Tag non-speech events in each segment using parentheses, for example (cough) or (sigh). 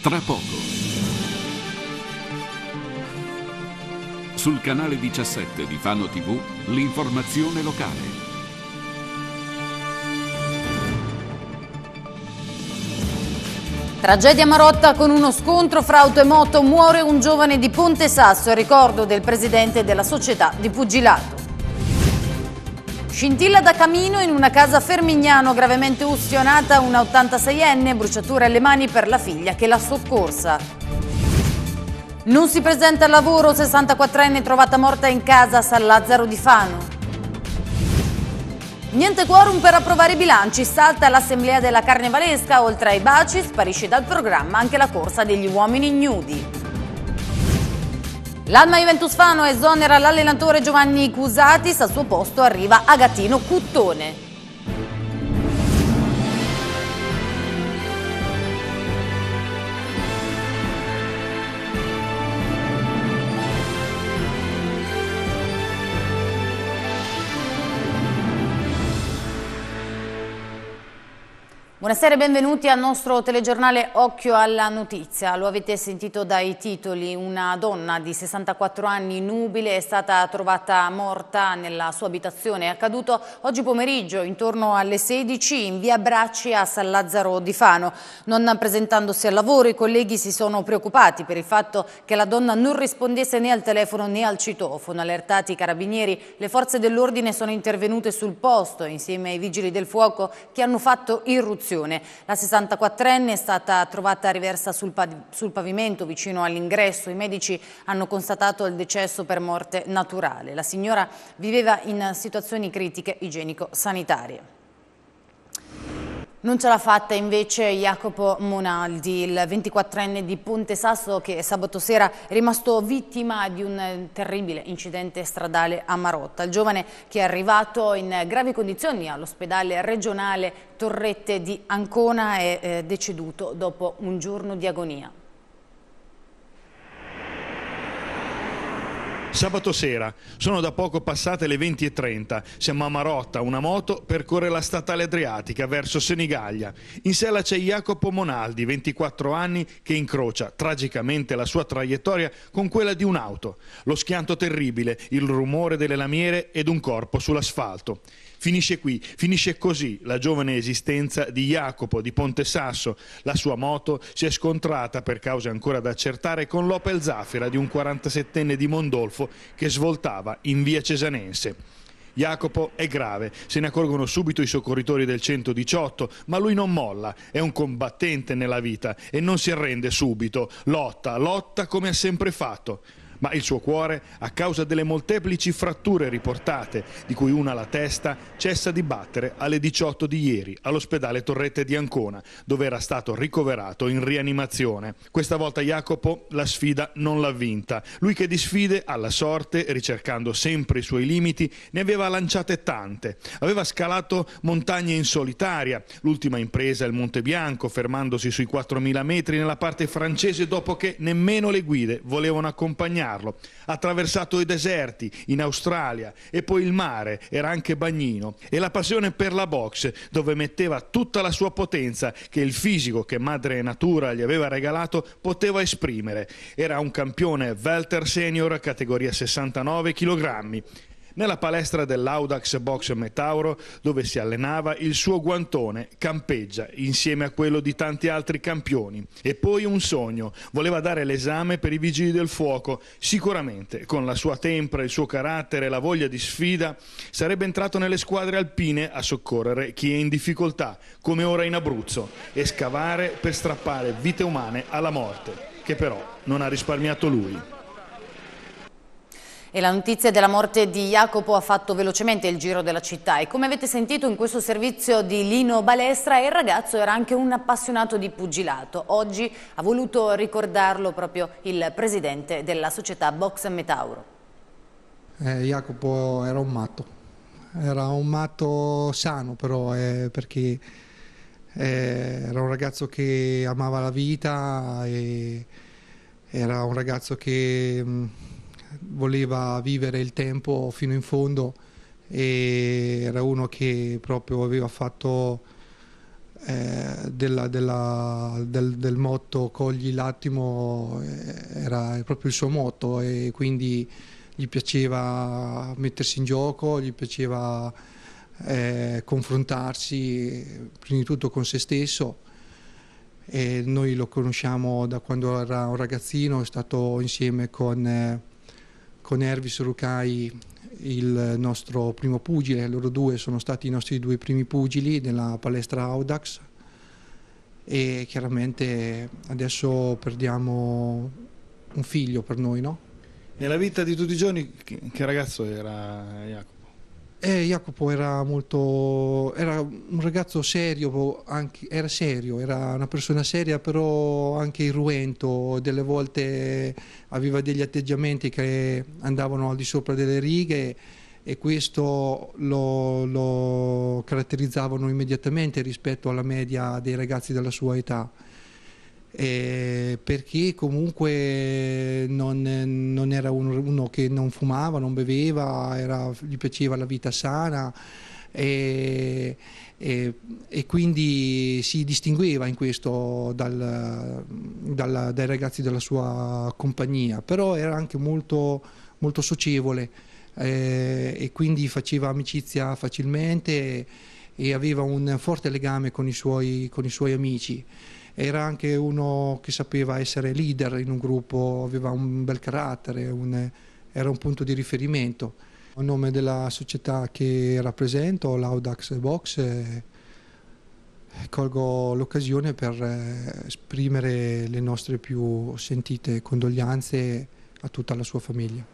Tra poco. Sul canale 17 di Fano TV, l'informazione locale. Tragedia Marotta con uno scontro fra auto e moto, muore un giovane di Ponte Sasso, a ricordo del presidente della società di pugilato. Scintilla da camino in una casa Fermignano, gravemente ustionata una 86enne, bruciature alle mani per la figlia che l'ha soccorsa. Non si presenta al lavoro, 64enne trovata morta in casa a San Lazzaro di Fano. Niente quorum per approvare i bilanci, salta l'assemblea della carnevalesca, oltre ai baci sparisce dal programma anche la corsa degli uomini ignudi. L'Alma Juventus Fano esonera l'allenatore Giovanni Cusati, al suo posto arriva Agatino Cuttone. Buonasera e benvenuti al nostro telegiornale Occhio alla Notizia. Lo avete sentito dai titoli. Una donna di 64 anni nubile è stata trovata morta nella sua abitazione. È accaduto oggi pomeriggio intorno alle 16 in via Bracci a San Lazzaro di Fano. Non presentandosi al lavoro i colleghi si sono preoccupati per il fatto che la donna non rispondesse né al telefono né al citofono. Allertati i carabinieri, le forze dell'ordine sono intervenute sul posto insieme ai vigili del fuoco che hanno fatto irruzione stagione. La 64enne è stata trovata riversa sul, sul pavimento vicino all'ingresso. I medici hanno constatato il decesso per morte naturale. La signora viveva in situazioni critiche igienico-sanitarie. Non ce l'ha fatta invece Jacopo Monaldi, il 24enne di Ponte Sasso che sabato sera è rimasto vittima di un terribile incidente stradale a Marotta. Il giovane che è arrivato in gravi condizioni all'ospedale regionale Torrette di Ancona è eh, deceduto dopo un giorno di agonia. Sabato sera, sono da poco passate le 20.30, siamo a Marotta, una moto percorre la statale adriatica verso Senigallia. In sella c'è Jacopo Monaldi, 24 anni, che incrocia tragicamente la sua traiettoria con quella di un'auto. Lo schianto terribile, il rumore delle lamiere ed un corpo sull'asfalto. Finisce qui, finisce così la giovane esistenza di Jacopo di Ponte Sasso. La sua moto si è scontrata, per cause ancora da accertare, con l'Opel Zafira di un 47enne di Mondolfo che svoltava in via Cesanense. Jacopo è grave, se ne accorgono subito i soccorritori del 118, ma lui non molla, è un combattente nella vita e non si arrende subito, lotta, lotta come ha sempre fatto ma il suo cuore, a causa delle molteplici fratture riportate, di cui una alla testa, cessa di battere alle 18 di ieri all'ospedale Torrette di Ancona, dove era stato ricoverato in rianimazione. Questa volta Jacopo la sfida non l'ha vinta. Lui che di sfide alla sorte, ricercando sempre i suoi limiti, ne aveva lanciate tante. Aveva scalato montagne in solitaria, l'ultima impresa il Monte Bianco, fermandosi sui 4.000 metri nella parte francese dopo che nemmeno le guide volevano accompagnare insegnarlo. Ha attraversato i deserti in Australia e poi il mare, era anche bagnino. E la passione per la boxe, dove metteva tutta la sua potenza che il fisico che madre natura gli aveva regalato poteva esprimere. Era un campione welter senior categoria 69 kg nella palestra dell'Audax Box Metauro dove si allenava il suo guantone campeggia insieme a quello di tanti altri campioni e poi un sogno, voleva dare l'esame per i vigili del fuoco, sicuramente con la sua tempra, il suo carattere e la voglia di sfida sarebbe entrato nelle squadre alpine a soccorrere chi è in difficoltà come ora in Abruzzo e scavare per strappare vite umane alla morte che però non ha risparmiato lui. E la notizia della morte di Jacopo ha fatto velocemente il giro della città e come avete sentito in questo servizio di Lino Balestra il ragazzo era anche un appassionato di pugilato. Oggi ha voluto ricordarlo proprio il presidente della società Box Metauro. Eh, Jacopo era un matto, era un matto sano però eh, perché eh, era un ragazzo che amava la vita e era un ragazzo che... Mh, mm, voleva vivere il tempo fino in fondo e era uno che proprio aveva fatto eh, della, della, del, del, motto cogli l'attimo eh, era proprio il suo motto e quindi gli piaceva mettersi in gioco, gli piaceva eh, confrontarsi prima di tutto con se stesso e noi lo conosciamo da quando era un ragazzino, è stato insieme con eh, con Ervis Rukai il nostro primo pugile, loro due sono stati i nostri due primi pugili nella palestra Audax e chiaramente adesso perdiamo un figlio per noi, no? Nella vita di tutti i giorni che ragazzo era Jacopo? Eh, Jacopo era molto. era un ragazzo serio, boh, anche, era serio, era una persona seria, però anche irruento. Delle volte aveva degli atteggiamenti che andavano al di sopra delle righe e questo lo, lo caratterizzavano immediatamente rispetto alla media dei ragazzi della sua età eh, perché comunque non, non era uno, uno, che non fumava, non beveva, era, gli piaceva la vita sana e, e, e quindi si distingueva in questo dal, dal, dai ragazzi della sua compagnia, però era anche molto, molto socievole eh, e quindi faceva amicizia facilmente e, e aveva un forte legame con i suoi, con i suoi amici era anche uno che sapeva essere leader in un gruppo, aveva un bel carattere, un, era un punto di riferimento. A nome della società che rappresento, l'Audax Box, eh, colgo l'occasione per eh, esprimere le nostre più sentite condoglianze a tutta la sua famiglia.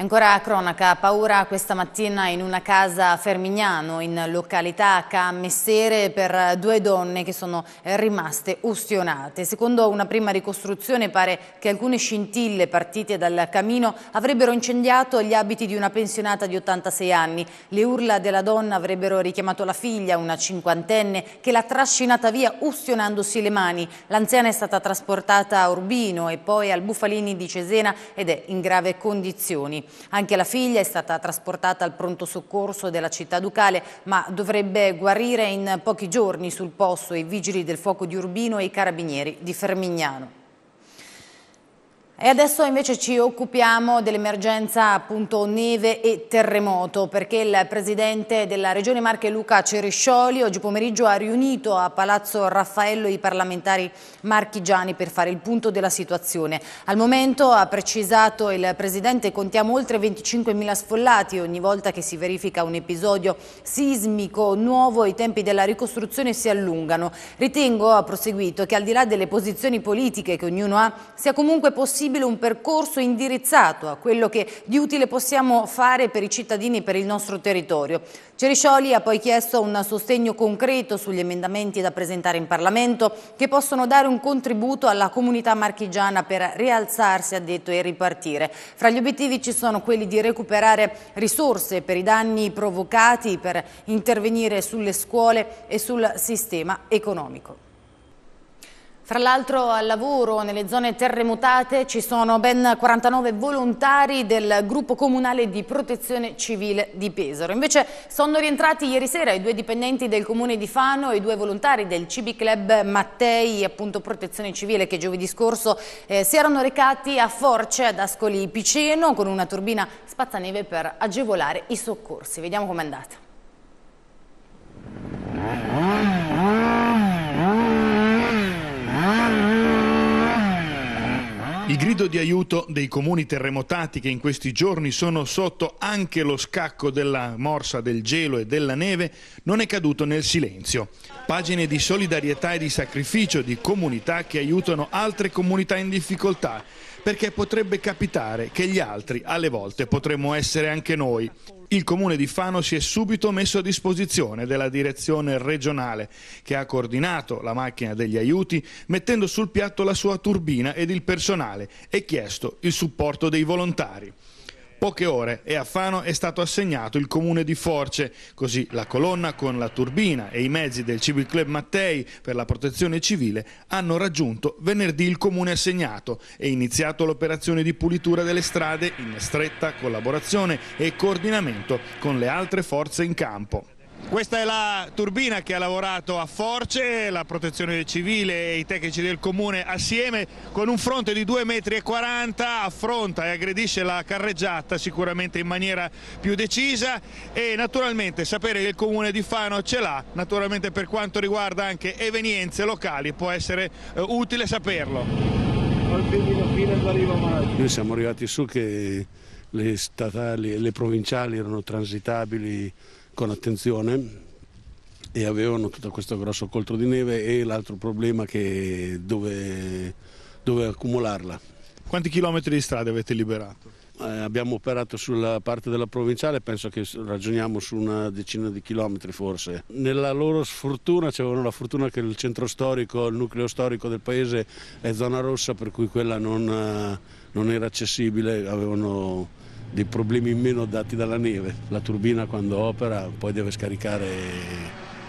Ancora cronaca, paura questa mattina in una casa a Fermignano, in località Cammessere, per due donne che sono rimaste ustionate. Secondo una prima ricostruzione pare che alcune scintille partite dal camino avrebbero incendiato gli abiti di una pensionata di 86 anni. Le urla della donna avrebbero richiamato la figlia, una cinquantenne, che l'ha trascinata via ustionandosi le mani. L'anziana è stata trasportata a Urbino e poi al Bufalini di Cesena ed è in grave condizioni. Anche la figlia è stata trasportata al pronto soccorso della città ducale, ma dovrebbe guarire in pochi giorni sul posto i vigili del fuoco di Urbino e i carabinieri di Fermignano. E adesso invece ci occupiamo dell'emergenza appunto neve e terremoto perché il presidente della regione Marche Luca Ceriscioli oggi pomeriggio ha riunito a Palazzo Raffaello i parlamentari marchigiani per fare il punto della situazione. Al momento ha precisato il presidente contiamo oltre 25.000 sfollati ogni volta che si verifica un episodio sismico nuovo i tempi della ricostruzione si allungano. Ritengo, ha proseguito, che al di là delle posizioni politiche che ognuno ha sia comunque possibile possibile un percorso indirizzato a quello che di utile possiamo fare per i cittadini e per il nostro territorio. Ceriscioli ha poi chiesto un sostegno concreto sugli emendamenti da presentare in Parlamento che possono dare un contributo alla comunità marchigiana per rialzarsi, ha detto, e ripartire. Fra gli obiettivi ci sono quelli di recuperare risorse per i danni provocati, per intervenire sulle scuole e sul sistema economico. Fra l'altro al lavoro nelle zone terremotate ci sono ben 49 volontari del gruppo comunale di protezione civile di Pesaro. Invece sono rientrati ieri sera i due dipendenti del comune di Fano e i due volontari del CB Club Mattei, appunto protezione civile, che giovedì scorso eh, si erano recati a Force ad Ascoli Piceno con una turbina spazzaneve per agevolare i soccorsi. Vediamo com'è andata. Il grido di aiuto dei comuni terremotati che in questi giorni sono sotto anche lo scacco della morsa del gelo e della neve non è caduto nel silenzio. Pagine di solidarietà e di sacrificio di comunità che aiutano altre comunità in difficoltà perché potrebbe capitare che gli altri alle volte potremmo essere anche noi. Il comune di Fano si è subito messo a disposizione della direzione regionale che ha coordinato la macchina degli aiuti mettendo sul piatto la sua turbina ed il personale e chiesto il supporto dei volontari poche ore e a Fano è stato assegnato il comune di Force, così la colonna con la turbina e i mezzi del Civil Club Mattei per la protezione civile hanno raggiunto venerdì il comune assegnato e iniziato l'operazione di pulitura delle strade in stretta collaborazione e coordinamento con le altre forze in campo. Questa è la turbina che ha lavorato a Force, la protezione civile e i tecnici del comune assieme con un fronte di 2,40 metri affronta e aggredisce la carreggiata sicuramente in maniera più decisa e naturalmente sapere che il comune di Fano ce l'ha, naturalmente per quanto riguarda anche evenienze locali può essere eh, utile saperlo. Noi siamo arrivati su che le statali e le provinciali erano transitabili con attenzione e avevano tutto questo grosso coltro di neve e l'altro problema che dove, dove accumularla. Quanti chilometri di strada avete liberato? Eh, abbiamo operato sulla parte della provinciale, penso che ragioniamo su una decina di chilometri forse. Nella loro sfortuna, avevano cioè, la fortuna che il centro storico, il nucleo storico del paese è zona rossa, per cui quella non, eh, non era accessibile, avevano dei problemi in meno dati dalla neve. La turbina quando opera poi deve scaricare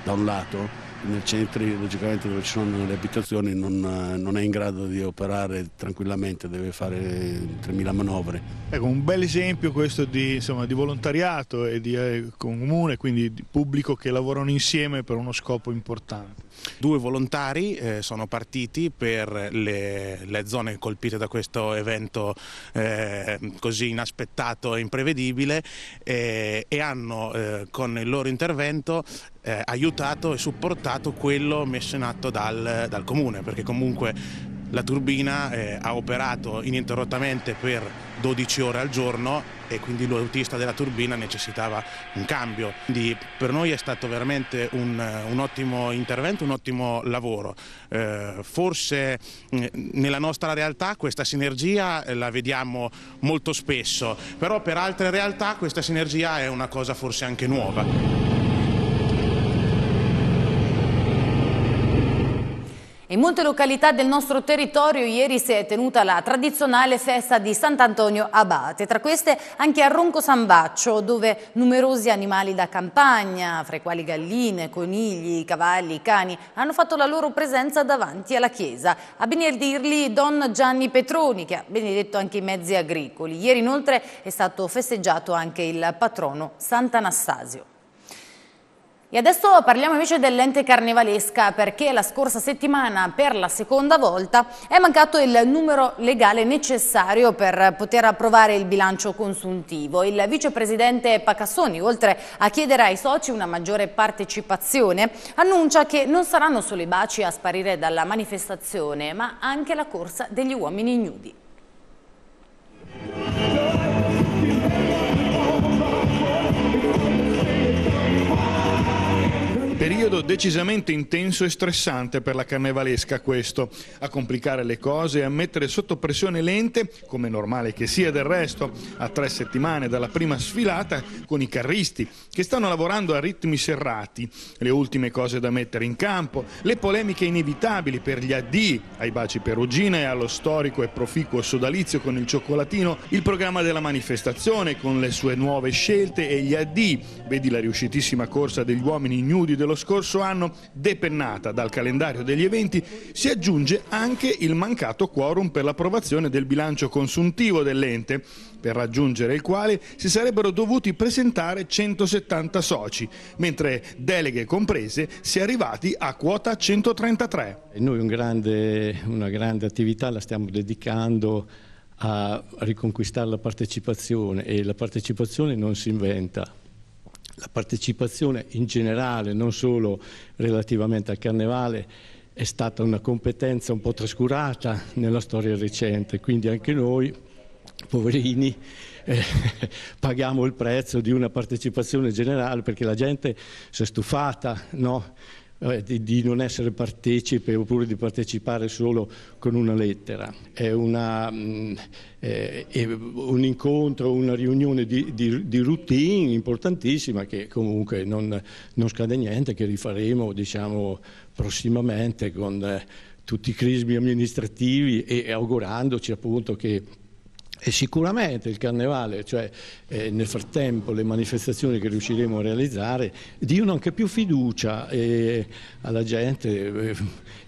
da un lato, nel centro logicamente dove ci sono le abitazioni non, non, è in grado di operare tranquillamente, deve fare 3.000 manovre. Ecco, un bel esempio questo di, insomma, di volontariato e di eh, comune, quindi di pubblico che lavorano insieme per uno scopo importante. Due volontari eh, sono partiti per le, le, zone colpite da questo evento eh, così inaspettato e imprevedibile eh, e hanno eh, con il loro intervento eh, aiutato e supportato quello messo in atto dal, dal comune perché comunque la turbina eh, ha operato ininterrottamente per 12 ore al giorno e quindi l'autista della turbina necessitava un cambio. Quindi per noi è stato veramente un, eh, un ottimo intervento, un ottimo lavoro. Eh, forse mm, nella nostra realtà questa sinergia eh, la vediamo molto spesso, però per altre realtà questa sinergia è una cosa forse anche nuova. In molte località del nostro territorio ieri si è tenuta la tradizionale festa di Sant'Antonio Abate, tra queste anche a Ronco San Baccio, dove numerosi animali da campagna, fra i quali galline, conigli, cavalli, cani, hanno fatto la loro presenza davanti alla chiesa. A benedirli Don Gianni Petroni, che ha benedetto anche i mezzi agricoli. Ieri inoltre è stato festeggiato anche il patrono Sant'Anastasio. E adesso parliamo invece dell'ente carnevalesca perché la scorsa settimana per la seconda volta è mancato il numero legale necessario per poter approvare il bilancio consuntivo. Il vicepresidente Pacassoni, oltre a chiedere ai soci una maggiore partecipazione, annuncia che non saranno solo i baci a sparire dalla manifestazione ma anche la corsa degli uomini ignudi. periodo decisamente intenso e stressante per la carnevalesca questo. A complicare le cose e a mettere sotto pressione l'ente, come normale che sia del resto, a tre settimane dalla prima sfilata con i carristi, che stanno lavorando a ritmi serrati, le ultime cose da mettere in campo, le polemiche inevitabili per gli addì ai baci perugina e allo storico e proficuo sodalizio con il cioccolatino, il programma della manifestazione con le sue nuove scelte e gli addì, vedi la riuscitissima corsa degli uomini nudi dello scorso scorso anno, depennata dal calendario degli eventi, si aggiunge anche il mancato quorum per l'approvazione del bilancio consuntivo dell'ente, per raggiungere il quale si sarebbero dovuti presentare 170 soci, mentre deleghe comprese si è arrivati a quota 133. E noi un grande, una grande attività la stiamo dedicando a riconquistare la partecipazione e la partecipazione non si inventa, la partecipazione in generale, non solo relativamente al carnevale, è stata una competenza un po' trascurata nella storia recente, quindi anche noi, poverini, eh, (laughs) paghiamo il prezzo di una partecipazione generale perché la gente si è stufata, no? Eh, di, di, non essere partecipe oppure di partecipare solo con una lettera. È, una, mm, è un incontro, una riunione di, di, di routine importantissima che comunque non, non, scade niente, che rifaremo diciamo, prossimamente con eh, tutti i crismi amministrativi e augurandoci appunto che e sicuramente il carnevale, cioè eh, nel frattempo le manifestazioni che riusciremo a realizzare, diano anche più fiducia eh, alla gente, eh,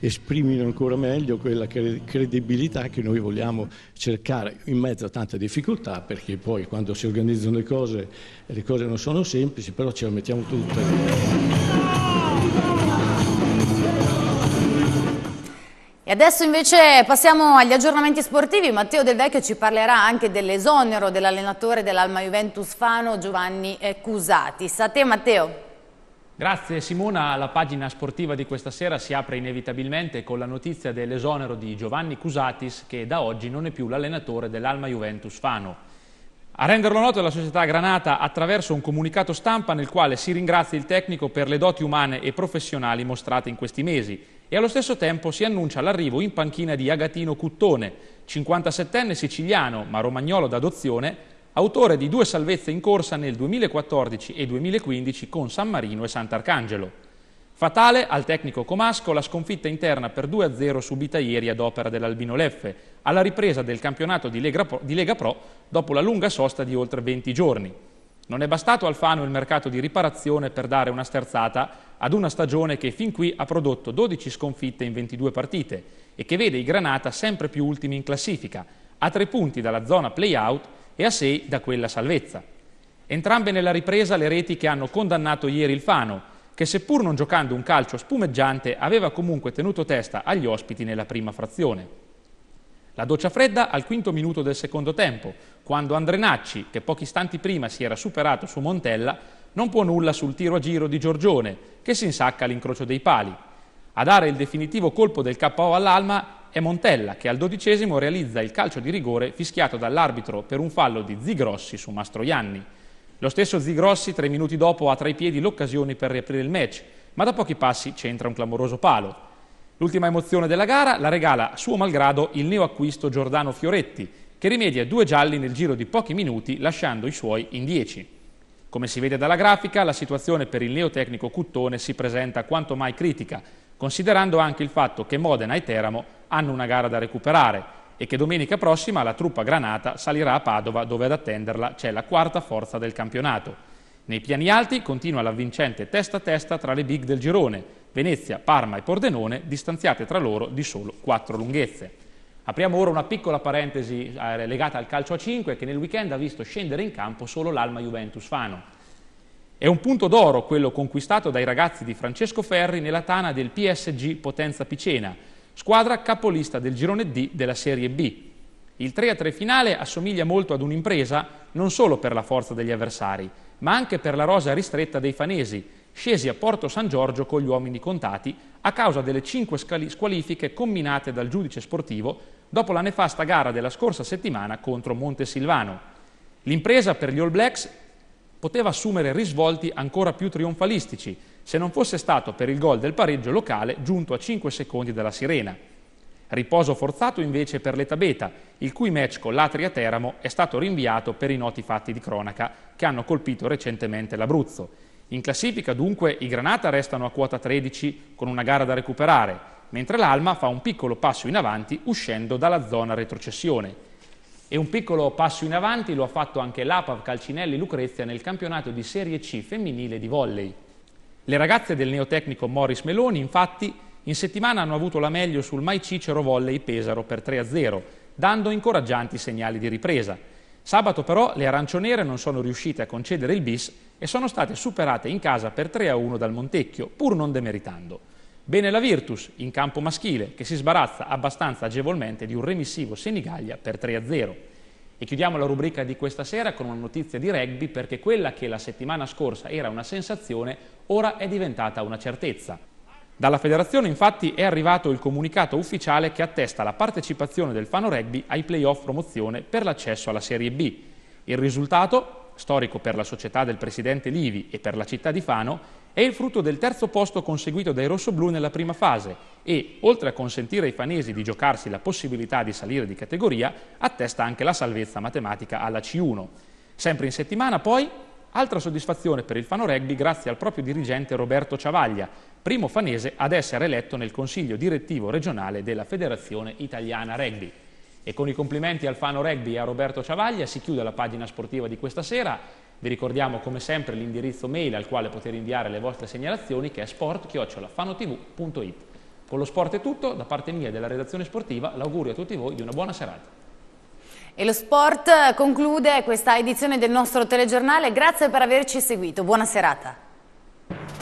esprimino ancora meglio quella credibilità che noi vogliamo cercare in mezzo a tante difficoltà, perché poi quando si organizzano le cose, le cose non sono semplici, però ce la mettiamo tutte. E adesso invece passiamo agli aggiornamenti sportivi. Matteo Del Vecchio ci parlerà anche dell'esonero dell'allenatore dell'Alma Juventus Fano Giovanni eh, Cusatis. A te Matteo. Grazie Simona, la pagina sportiva di questa sera si apre inevitabilmente con la notizia dell'esonero di Giovanni Cusatis che da oggi non è più l'allenatore dell'Alma Juventus Fano. A renderlo noto è la società Granata attraverso un comunicato stampa nel quale si ringrazia il tecnico per le doti umane e professionali mostrate in questi mesi e allo stesso tempo si annuncia l'arrivo in panchina di Agatino Cuttone, 57enne siciliano ma romagnolo d'adozione, autore di due salvezze in corsa nel 2014 e 2015 con San Marino e Sant'Arcangelo. Fatale al tecnico Comasco la sconfitta interna per 2-0 subita ieri ad opera dell'Albino Leffe, alla ripresa del campionato di Lega Pro dopo la lunga sosta di oltre 20 giorni. Non è bastato Alfano il mercato di riparazione per dare una sterzata ad una stagione che fin qui ha prodotto 12 sconfitte in 22 partite e che vede i Granata sempre più ultimi in classifica, a tre punti dalla zona play-out e a sei da quella salvezza. Entrambe nella ripresa le reti che hanno condannato ieri il Fano, che seppur non giocando un calcio spumeggiante aveva comunque tenuto testa agli ospiti nella prima frazione. La doccia fredda al quinto minuto del secondo tempo, quando Andrenacci, che pochi istanti prima si era superato su Montella, non può nulla sul tiro a giro di Giorgione, che si insacca all'incrocio dei pali. A dare il definitivo colpo del KO all'Alma è Montella, che al dodicesimo realizza il calcio di rigore fischiato dall'arbitro per un fallo di Zigrossi su Mastroianni. Lo stesso Zigrossi tre minuti dopo ha tra i piedi l'occasione per riaprire il match, ma da pochi passi c'entra un clamoroso palo. L'ultima emozione della gara la regala a suo malgrado il neoacquisto Giordano Fioretti, che rimedia due gialli nel giro di pochi minuti lasciando i suoi in 10. Come si vede dalla grafica, la situazione per il neotecnico Cuttone si presenta quanto mai critica, considerando anche il fatto che Modena e Teramo hanno una gara da recuperare e che domenica prossima la truppa granata salirà a Padova dove ad attenderla c'è la quarta forza del campionato. Nei piani alti continua la vincente testa a testa tra le big del girone, Venezia, Parma e Pordenone, distanziate tra loro di solo quattro lunghezze. Apriamo ora una piccola parentesi eh, legata al calcio a 5 che nel weekend ha visto scendere in campo solo l'Alma Juventus Fano. È un punto d'oro quello conquistato dai ragazzi di Francesco Ferri nella tana del PSG Potenza Picena, squadra capolista del girone D della Serie B. Il 3-3 finale assomiglia molto ad un'impresa non solo per la forza degli avversari, ma anche per la rosa ristretta dei fanesi, scesi a Porto San Giorgio con gli uomini contati a causa delle cinque squalifiche combinate dal giudice sportivo dopo la nefasta gara della scorsa settimana contro Montesilvano. L'impresa per gli All Blacks poteva assumere risvolti ancora più trionfalistici se non fosse stato per il gol del pareggio locale giunto a 5 secondi dalla sirena. Riposo forzato invece per l'Eta Beta, il cui match con l'Atria Teramo è stato rinviato per i noti fatti di cronaca che hanno colpito recentemente l'Abruzzo. In classifica dunque i Granata restano a quota 13 con una gara da recuperare, mentre l'Alma fa un piccolo passo in avanti uscendo dalla zona retrocessione. E un piccolo passo in avanti lo ha fatto anche l'Apav Calcinelli Lucrezia nel campionato di Serie C femminile di volley. Le ragazze del neotecnico Morris Meloni, infatti, in settimana hanno avuto la meglio sul Mai Cicero Volley Pesaro per 3-0, dando incoraggianti segnali di ripresa. Sabato però le arancioniere non sono riuscite a concedere il bis e sono state superate in casa per 3-1 dal Montecchio, pur non demeritando. Bene la Virtus, in campo maschile, che si sbarazza abbastanza agevolmente di un remissivo Senigallia per 3-0. E chiudiamo la rubrica di questa sera con una notizia di rugby perché quella che la settimana scorsa era una sensazione ora è diventata una certezza. Dalla federazione infatti è arrivato il comunicato ufficiale che attesta la partecipazione del Fano Rugby ai playoff promozione per l'accesso alla Serie B. Il risultato, storico per la società del presidente Livi e per la città di Fano, è il frutto del terzo posto conseguito dai rossoblù nella prima fase e, oltre a consentire ai fanesi di giocarsi la possibilità di salire di categoria, attesta anche la salvezza matematica alla C1. Sempre in settimana, poi, altra soddisfazione per il Fano Rugby grazie al proprio dirigente Roberto Ciavaglia, primo fanese ad essere eletto nel Consiglio Direttivo Regionale della Federazione Italiana Rugby. E con i complimenti al Fano Rugby e a Roberto Ciavaglia si chiude la pagina sportiva di questa sera. Vi ricordiamo come sempre l'indirizzo mail al quale poter inviare le vostre segnalazioni che è sport.fanotv.it. Con lo sport è tutto, da parte mia e della redazione sportiva l'augurio a tutti voi di una buona serata. E lo sport conclude questa edizione del nostro telegiornale. Grazie per averci seguito. Buona serata.